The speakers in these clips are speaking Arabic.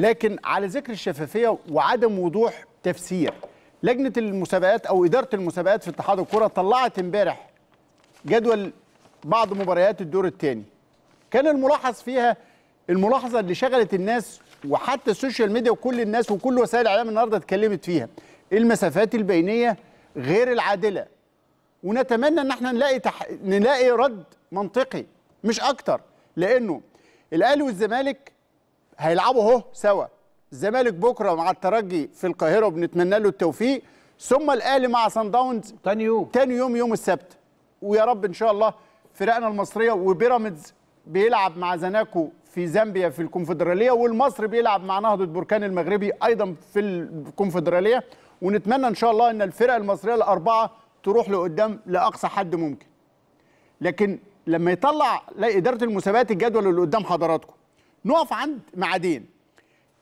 لكن على ذكر الشفافيه وعدم وضوح تفسير لجنه المسابقات او اداره المسابقات في اتحاد الكره طلعت امبارح جدول بعض مباريات الدور الثاني كان الملاحظ فيها الملاحظه اللي شغلت الناس وحتى السوشيال ميديا وكل الناس وكل وسائل الاعلام النهارده اتكلمت فيها المسافات البينيه غير العادله ونتمنى ان احنا نلاقي تح... نلاقي رد منطقي مش اكتر لانه الاهلي والزمالك هيلعبوا اهو سوا الزمالك بكره مع الترجي في القاهره وبنتمنى له التوفيق ثم الاهلي مع سان داونز تاني يوم تاني يوم يوم السبت ويا رب ان شاء الله فرقنا المصريه وبيراميدز بيلعب مع زناكو في زامبيا في الكونفدراليه والمصري بيلعب مع نهضه بركان المغربي ايضا في الكونفدراليه ونتمنى ان شاء الله ان الفرق المصريه الاربعه تروح لقدام لاقصى حد ممكن لكن لما يطلع اداره المسابقات الجدول اللي قدام حضراتكم نقف عند معادين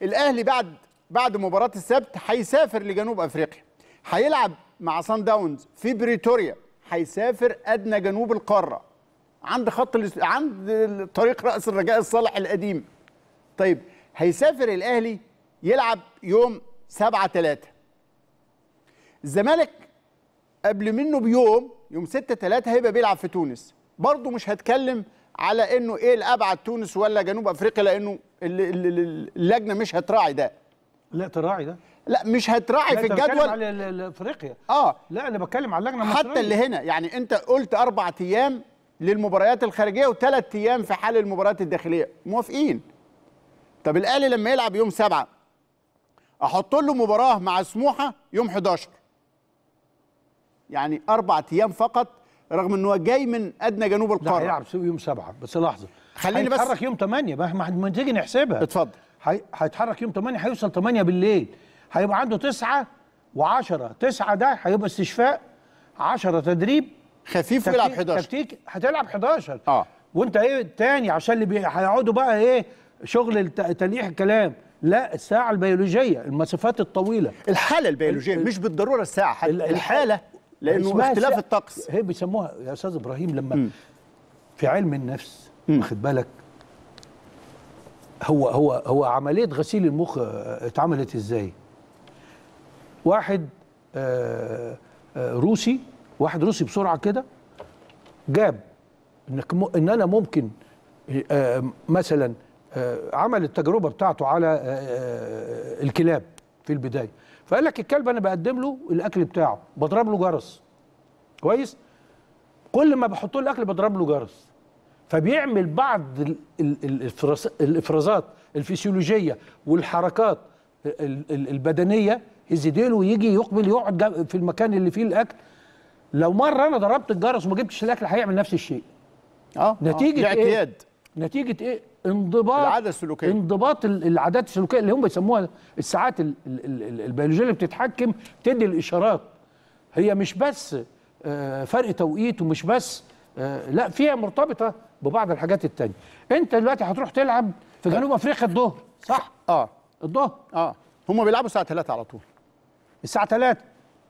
الاهلي بعد بعد مباراه السبت هيسافر لجنوب افريقيا هيلعب مع سان داونز في بريتوريا هيسافر ادنى جنوب القاره عند خط عند طريق راس الرجاء الصالح القديم طيب هيسافر الاهلي يلعب يوم 7 3 الزمالك قبل منه بيوم يوم 6 3 هيبقى بيلعب في تونس برضه مش هتكلم على انه ايه الابعد تونس ولا جنوب افريقيا لانه اللجنه مش هتراعي ده لا تراعي ده لا مش هتراعي في الجدول بتكلم على افريقيا اه لا انا بتكلم على اللجنه المصريه حتى اللي هنا يعني انت قلت اربع ايام للمباريات الخارجيه وثلاث ايام في حال المباريات الداخليه موافقين طب الاهلي لما يلعب يوم سبعة احط له مباراه مع سموحه يوم 11 يعني اربع ايام فقط رغم ان هو جاي من ادنى جنوب القاره هيلعب يوم سبعة بس لحظه خليني بس هيتحرك يوم 8 ما ما تيجي نحسبها اتفضل هيتحرك يوم 8 هيوصل 8 بالليل هيبقى عنده 9 و10 9 ده هيبقى استشفاء 10 تدريب خفيف ويلعب 11 تكتيك هتلعب 11 اه وانت ايه تاني عشان اللي بي... هيقعدوا بقى ايه شغل تلقيح الكلام لا الساعه البيولوجيه المسافات الطويله الحاله البيولوجيه ال... مش بالضروره الساعه الحاله لانه اختلاف الطقس هي بيسموها يا استاذ ابراهيم لما م. في علم النفس واخد بالك هو هو هو عمليه غسيل المخ آه، اتعملت ازاي؟ واحد آآ آه، آآ آه، روسي واحد روسي بسرعه كده جاب انك ان انا ممكن مثلا عمل التجربه بتاعته على الكلاب في البدايه فقال لك الكلب انا بقدم له الاكل بتاعه بضرب له جرس كويس كل ما بحط له الاكل بضرب له جرس فبيعمل بعض الافرازات الفسيولوجيه والحركات البدنيه ديله ويجي يقبل يقعد في المكان اللي فيه الاكل لو مره انا ضربت الجرس وما جبتش الاكل هيعمل نفس الشيء اه, آه. نتيجه آه. ايه اعتياد نتيجه ايه انضباط العاده السلوكيه انضباط العادات السلوكيه اللي هم بيسموها الساعات البيولوجيه اللي بتتحكم تدي الاشارات هي مش بس آه، فرق توقيت ومش بس آه، لا فيها مرتبطه ببعض الحاجات التانية انت دلوقتي هتروح تلعب في جنوب افريقيا الظهر صح اه الظهر اه هم بيلعبوا الساعه 3 على طول الساعه 3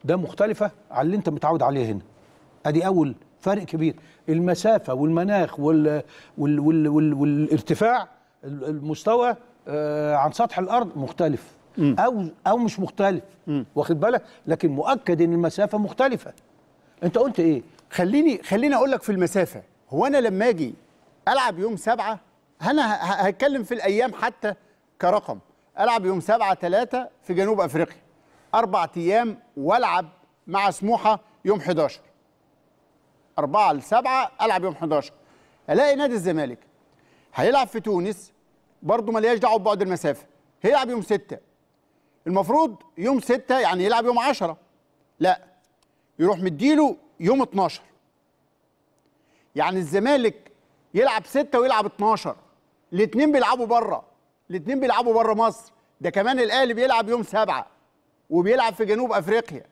ده مختلفه عن اللي انت متعود عليه هنا ادي اول فرق كبير المسافه والمناخ وال وال وال وال والارتفاع المستوى آه، عن سطح الارض مختلف او او مش مختلف واخد بالك لكن مؤكد ان المسافه مختلفه انت قلت ايه خليني خليني اقول لك في المسافه هو انا لما اجي العب يوم سبعة انا هتكلم في الايام حتى كرقم العب يوم سبعة ثلاثة في جنوب افريقيا اربع ايام والعب مع سموحه يوم 11 4 ل 7 العب يوم 11 الاقي نادي الزمالك هيلعب في تونس برضه ملياش دعوه ببعد المسافه هيلعب يوم 6 المفروض يوم 6 يعني يلعب يوم 10 لا يروح مديله يوم 12 يعني الزمالك يلعب 6 ويلعب 12 الاثنين بيلعبوا بره الاثنين بيلعبوا بره مصر ده كمان الاهلي بيلعب يوم 7 وبيلعب في جنوب افريقيا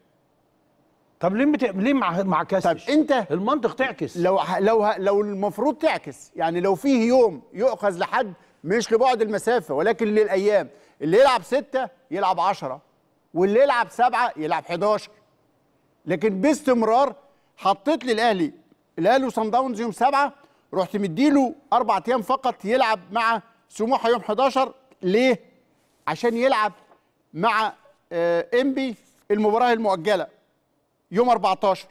طب ليه بت... ليه مع ما عكسش طب انت المنطق تعكس لو لو ه... لو المفروض تعكس يعني لو فيه يوم يؤخذ لحد مش لبعد المسافه ولكن للايام اللي يلعب ستة يلعب عشرة واللي يلعب سبعة يلعب 11 لكن باستمرار حطيت لي الاهلي الاهلي وصن داونز يوم سبعة رحت مديله اربع ايام فقط يلعب مع سموحه يوم 11 ليه عشان يلعب مع امبي آه، المباراه المؤجله يوم 14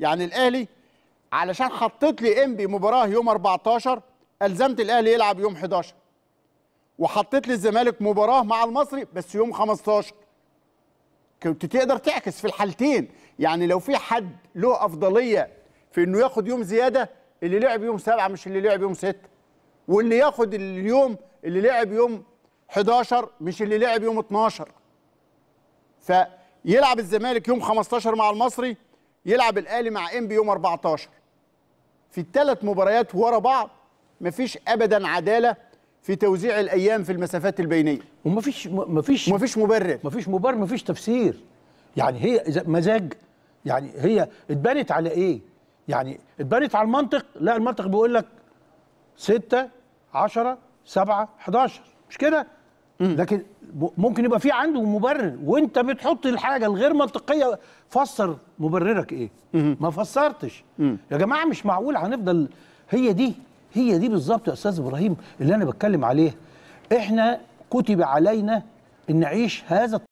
يعني الاهلي علشان حطيت لي انبي مباراه يوم 14 الزمت الاهلي يلعب يوم 11 وحطيت لي الزمالك مباراه مع المصري بس يوم 15 كنت تقدر تعكس في الحالتين يعني لو في حد له افضليه في انه ياخد يوم زياده اللي لعب يوم 7 مش اللي لعب يوم 6 واللي ياخد اليوم اللي لعب يوم 11 مش اللي لعب يوم 12 ف يلعب الزمالك يوم 15 مع المصري يلعب الاهلي مع انبي يوم 14 في الثلاث مباريات ورا بعض مفيش ابدا عداله في توزيع الايام في المسافات البينيه ومفيش مفيش مفيش مبرر مفيش مبرر مفيش تفسير يعني هي مزاج يعني هي اتبنت على ايه يعني اتبنت على المنطق لا المنطق بيقول لك 6 10 7 11 مش كده لكن ممكن يبقى في عنده مبرر وانت بتحط الحاجه الغير منطقيه فسر مبررك ايه ما فسرتش يا جماعه مش معقول هنفضل هي دي هي دي بالظبط يا استاذ ابراهيم اللي انا بتكلم عليه احنا كتب علينا ان نعيش هذا